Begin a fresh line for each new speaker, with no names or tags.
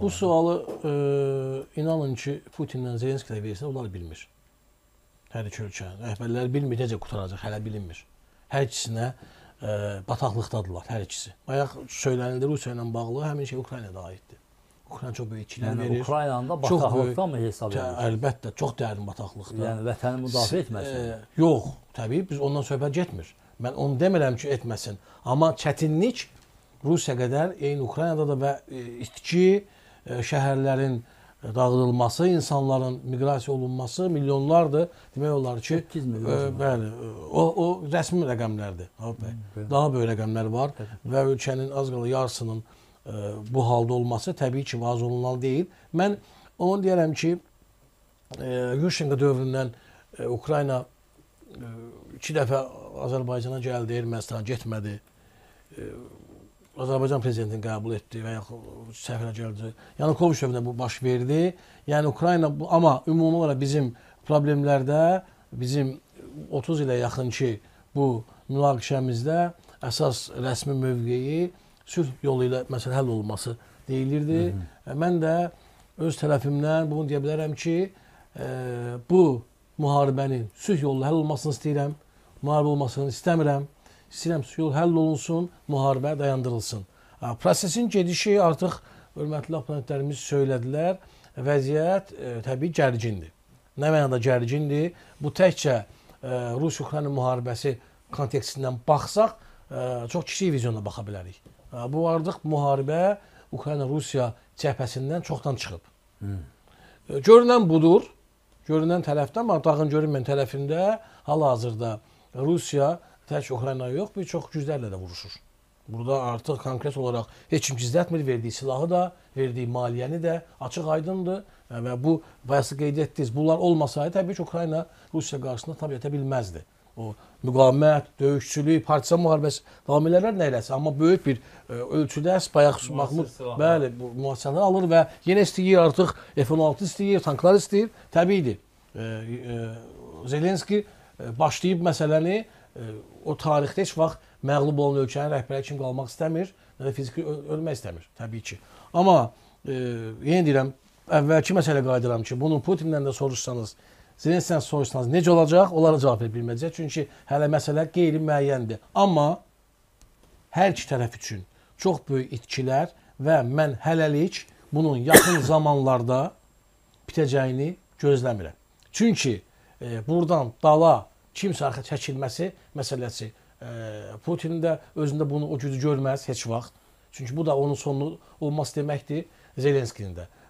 Bu sualı e, inanın ki, Putinlə Zelenski səviyyəsində onlar bilmir. Hər iki ölkə, rəhbərlər bilmir necə qutaracaq, hələ bilinmir. Hər ikisinə e, bataqlıqdadırlar, hər ikisi. Bayaq söylənildi Rusiya ilə bağlı, həmin şey Ukraynaya da aiddir. Ukrayna çox böyük itkilər yəni, verir. Ukraynanın da bataqlıqda mı hesab edilir? Əlbəttə, çox dərin bataqlıqda. Yəni vətəni müdafiə etməsin. E, yox, təbii biz ondan söhbət getmir. Mən onu demirəm ki, etməsin. Amma çətinlik Rusiya qədər eyni Ukraynada da və e, itki, E, şəhərlərin dağıdılması, insanların miqrasiya olunması milyonlardır. Demək olar ki, 8 milyon. E, bəli, e, o o rəsmi rəqəmlərdir. Bəy. Daha böyük rəqəmlər var və ölkənin az qala yarısının bu halda olması təbii ki, vaz olunan deyil. Mən onu deyirəm ki, Yuşenko dövründən Ukrayna 2 dəfə Azərbaycana gəldi, Ermənistana getmədi Azərbaycan prezidentini qəbul etdi və yaxud səfərə gəldi. Yəni Kovşevdə bu baş verdi. Yəni Ukrayna bu amma ümumi olaraq bizim problemlərdə bizim 30 ilə yaxın ki bu münaqişəmizdə əsas rəsmi mövqeyi sülh yolu ilə məsələ həll olunması deyilirdi. Hı -hı. E, mən də öz tərəfimdən bunu deyə bilərəm ki, ə, e, bu müharibənin sülh yolu ilə həll olmasını istəyirəm. Müharibə olmasını istəmirəm istəyirəm yol həll olunsun, müharibə dayandırılsın. Prosesin gedişi artıq hörmətli opponentlərimiz söylədilər. Vəziyyət ə, e, təbii gərgindir. Nə mənada gərgindir? Bu təkcə e, Rusiya-Ukrayna müharibəsi kontekstindən baxsaq, ə, e, çox kiçik vizyonla baxa bilərik. Ə, bu artıq müharibə Ukrayna-Rusiya cəbhəsindən çoxdan çıxıb. Hmm. Görünən budur. Görünən tərəfdə, amma dağın görünməyən tərəfində hal-hazırda Rusiya tək Ukrayna yox, bir çox güclərlə də vuruşur. Burada artıq konkret olaraq heç kim gizlətmir, verdiyi silahı da, verdiyi maliyyəni də açıq-aydındır e, və bu bayası qeyd etdiniz. Bunlar olmasaydı təbii ki, Ukrayna Rusiya qarşısında tab yata bilməzdi. O müqavimət, döyüşçülük, partisan müharibəsi davam edərlər nəyləsə, amma böyük bir ə, e, ölçüdə bayaq Mahmud bəli, bu mühasirəni alır və yenə istəyir artıq F-16 istəyir, tanklar istəyir. Təbiidir. E, Zelenski başlayıb məsələni o tarixdə heç vaxt məğlub olan ölkənin rəhbəri kimi qalmaq istəmir, nə də fiziki ölmək istəmir, təbii ki. Amma e, yenə deyirəm, əvvəlki məsələ qayıdıram ki, bunu Putindən də soruşsanız, Zelenskiydən soruşsanız necə olacaq? Onlara cavab verə bilməyəcək, çünki hələ məsələ qeyri-müəyyəndir. Amma hər iki tərəf üçün çox böyük itkilər və mən hələlik bunun yaxın zamanlarda bitəcəyini gözləmirəm. Çünki e, buradan dala kimsə arxa çəkilməsi məsələsi e, Putin də özündə bunu o gücü görməz heç vaxt. Çünki bu da onun sonu olmaz deməkdir Zelenskinin də.